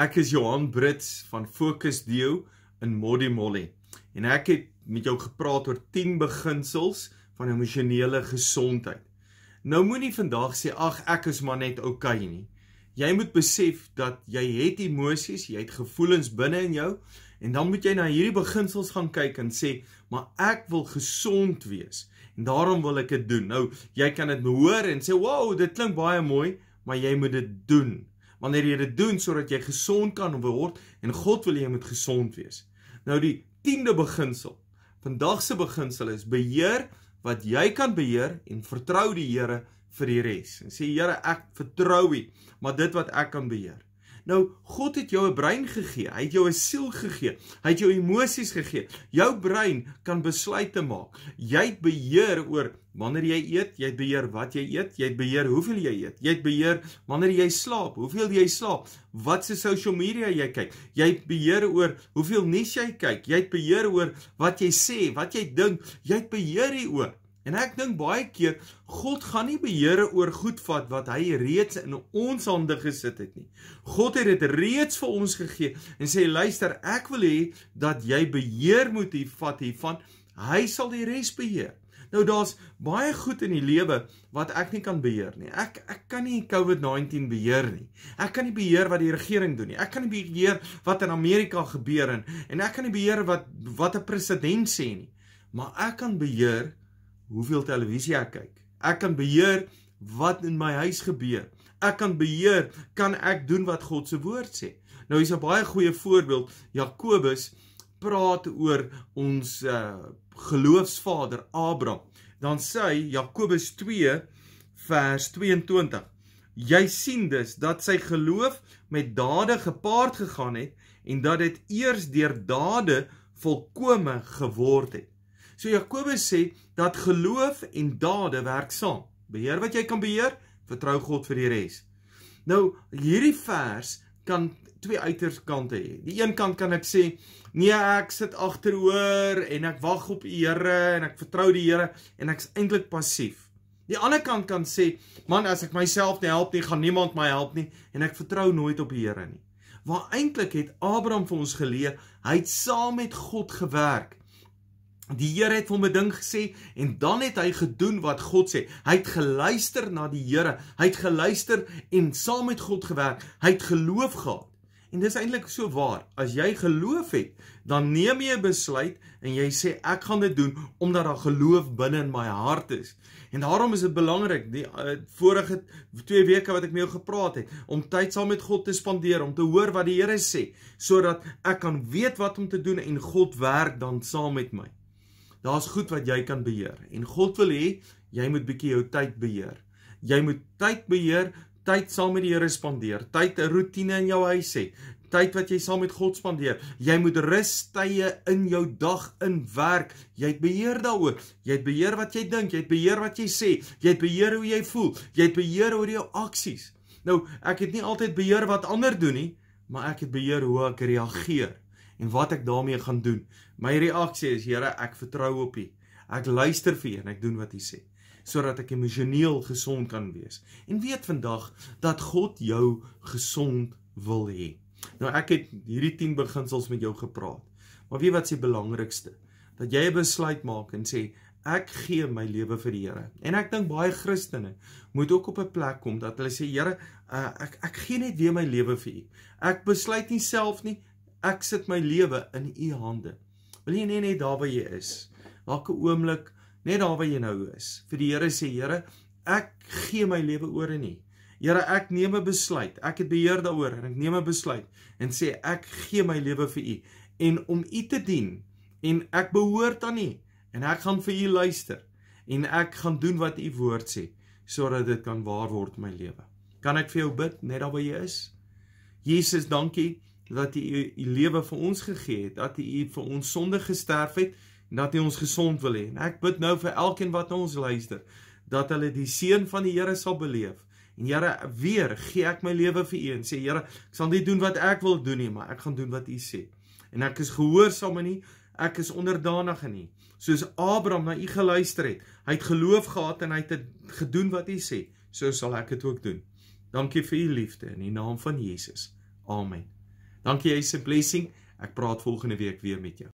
Ek is Johan Brits van Fokus Deo in Modimolle. En ek het met jou gepraat oor 10 beginsels van emosionele gesondheid. Nou moenie vandag sê ag ek is maar net okay nie. Jy moet besef dat jy het emosies, jy het gevoelens binne in jou en dan moet jy na hierdie beginsels gaan kyk en sê, maar ek wil gesond wees en daarom wil ek dit doen. Nou jy kan dit hoor en sê, "Wow, dit klink baie mooi," maar jy moet dit doen wanneer jy dit doen sodat jy gesond kan word en God wil jy moet gesond wees. Nou die 10de beginsel. Vandag se beginsel is beheer wat jy kan beheer en vertrou die Here vir die res. En sê Here, ek vertrou U, maar dit wat ek kan beheer. Nou God het jou 'n brein gegee, hy het jou 'n siel gegee, hy het jou emosies gegee. Jou brein kan besluite maak. Jy het beheer oor wanneer jy eet, jy het beheer wat jy eet, jy het beheer hoeveel jy eet. Jy het beheer wanneer jy slaap, hoeveel jy slaap, wat se social media jy kyk. Jy het beheer oor hoeveel nuus jy kyk. Jy het beheer oor wat jy sê, wat jy dink. Jy het beheer hieroor. En ek dink baie keer God gaan nie beheer oor goed vat wat hy reeds in ons hande gesit het nie. God het dit reeds vir ons gegee en sê luister, ek wil hê dat jy beheer moet hê vat hiervan. Hy sal die res beheer. Nou daar's baie goed in die lewe wat ek nie kan beheer nie. Ek ek kan nie COVID-19 beheer nie. Ek kan nie beheer wat die regering doen nie. Ek kan nie beheer wat in Amerika gebeur en en ek kan nie beheer wat wat 'n president sê nie. Maar ek kan beheer hoeveel televisie ek kyk. Ek kan beheer wat in my huis gebeur. Ek kan beheer kan ek doen wat God se woord sê. Nou hier's 'n baie goeie voorbeeld. Jakobus praat oor ons uh, geloofsvader Abraham. Dan sê hy Jakobus 2 vers 22. Jy sien dus dat sy geloof met dade gepaard gegaan het en dat dit eers deur dade volkome geword het. So Jakobus sê dat geloof en dade werk saam. Beheer wat jy kan beheer, vertrou God vir die res. Nou hierdie vers kan twee uiters kante hê. Die een kant kan ek sê, nee, ek sit agteroor en ek wag op die Here en ek vertrou die Here en ek's eintlik passief. Die ander kant kan sê, man, as ek myself nie help nie, gaan niemand my help nie en ek vertrou nooit op die Here nie. Waar eintlik het Abraham vir ons geleer, hy het saam met God gewerk Die Here het hom 'n ding gesê en dan het hy gedoen wat God sê. Hy het geluister na die Here. Hy het geluister en saam met God gewerk. Hy het geloof gehad. En dis eintlik so waar. As jy geloof het, dan neem jy 'n besluit en jy sê ek gaan dit doen omdat daar geloof binne in my hart is. En daarom is dit belangrik die eh, vorige 2 weke wat ek met jou gepraat het om tyd saam met God te spandeer om te hoor wat die Here sê sodat ek kan weet wat om te doen en God werk dan saam met my daar's goed wat jy kan beheer. En God wil hê jy moet bietjie jou tyd beheer. Jy moet tyd beheer, tyd saam met die Here spandeer, tyd 'n roetine in jou huis hê, tyd wat jy saam met God spandeer. Jy moet rustye in jou dag inwerk. Jy het beheer daaroor. Jy het beheer wat jy dink, jy het beheer wat jy sê, jy het beheer hoe jy voel, jy het beheer oor jou aksies. Nou, ek het nie altyd beheer wat ander doen nie, maar ek het beheer hoe ek reageer en wat ek daarmee gaan doen. My reaksie is Here, ek vertrou op U. Ek luister vir U en ek doen wat U sê sodat ek emosioneel gesond kan wees. En weet vandag dat God jou gesond wil hê. Nou ek het hierdie 10 beginsels met jou gepraat. Maar weet wat se belangrikste? Dat jy 'n besluit maak en sê ek gee my lewe vir die Here. En ek dink baie Christene moet ook op 'n plek kom dat hulle sê Here, uh, ek ek gee net weer my lewe vir U. Ek besluit nie self nie, Ek sit my lewe in u hande. Wil jy nie net daar waar jy is, elke oomblik net daar waar jy nou is. Vir die Here sê Here, ek gee my lewe oor aan u. Here, ek neem 'n besluit. Ek het beheer daaroor en ek neem 'n besluit en sê ek gee my lewe vir u en om u te dien en ek behoort aan u en ek gaan vir u luister en ek gaan doen wat u woord sê sodat dit kan waar word in my lewe. Kan ek vir jou bid net daar waar jy is? Jesus, dankie dat U U lewe vir ons gegee het, dat U vir ons sonde gesterf het en dat U ons gesond wil hê. En ek bid nou vir elkeen wat na ons luister, dat hulle die seën van die Here sal beleef. En Here, weer gee ek my lewe vir U en sê Here, ek sal nie doen wat ek wil doen nie, maar ek gaan doen wat U sê. En ek is gehoorsaam aan U, ek is onderdanig aan U. Soos Abraham na U geluister het, hy het geloof gehad en hy het gedoen wat U sê, so sal ek dit ook doen. Dankie vir u liefde in die naam van Jesus. Amen. Dankie, jy's 'n blessing. Ek praat volgende week weer met jou.